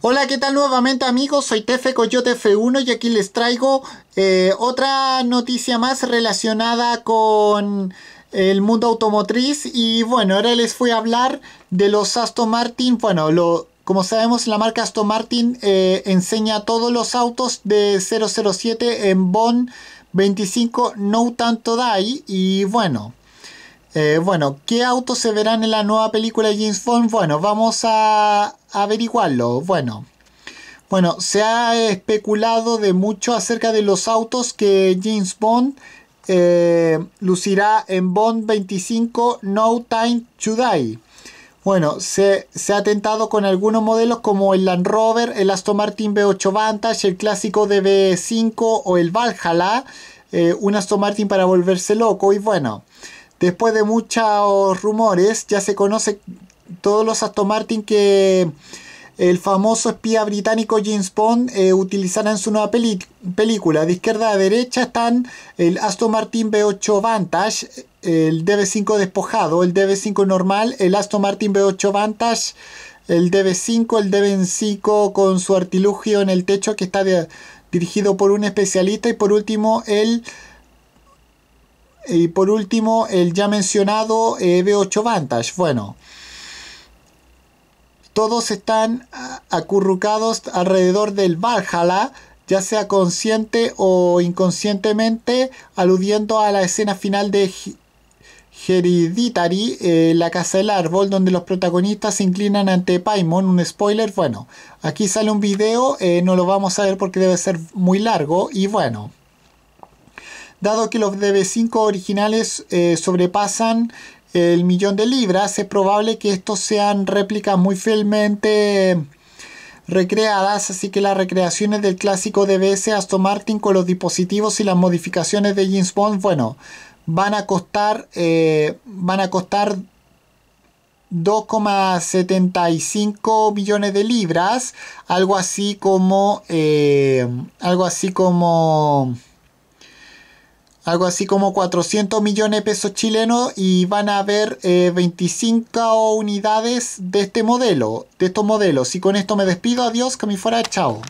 Hola, ¿qué tal nuevamente amigos? Soy Tefe Coyote F1 y aquí les traigo eh, otra noticia más relacionada con el mundo automotriz. Y bueno, ahora les fui a hablar de los Aston Martin. Bueno, como sabemos, la marca Aston Martin eh, enseña todos los autos de 007 en bond 25 No Tanto Die. Y bueno, eh, bueno, ¿qué autos se verán en la nueva película de James Bond? Bueno, vamos a averiguarlo. Bueno, bueno, se ha especulado de mucho acerca de los autos que James Bond eh, lucirá en Bond 25 No Time to Die. Bueno, se, ha tentado con algunos modelos como el Land Rover, el Aston Martin V8 Vantage, el clásico DB5 o el Valhalla, eh, un Aston Martin para volverse loco y bueno. Después de muchos rumores, ya se conoce todos los Aston Martin que el famoso espía británico James Bond eh, utilizará en su nueva película. De izquierda a derecha están el Aston Martin b 8 Vantage, el DB5 despojado, el DB5 normal, el Aston Martin b 8 Vantage, el DB5, el DB5 con su artilugio en el techo que está dirigido por un especialista y por último el y por último, el ya mencionado eh, B8 Vantage. Bueno, todos están ah, acurrucados alrededor del Valhalla, ya sea consciente o inconscientemente, aludiendo a la escena final de Hereditary, eh, la casa del árbol, donde los protagonistas se inclinan ante Paimon. Un spoiler, bueno, aquí sale un video, eh, no lo vamos a ver porque debe ser muy largo y bueno dado que los DB5 originales eh, sobrepasan el millón de libras, es probable que estos sean réplicas muy fielmente recreadas, así que las recreaciones del clásico DBS Aston Martin con los dispositivos y las modificaciones de James Bond, bueno, van a costar, eh, van a costar 2,75 billones de libras, algo así como, eh, algo así como algo así como 400 millones de pesos chilenos y van a haber 25 eh, unidades de este modelo, de estos modelos. Y con esto me despido, adiós, que me fuera, chao.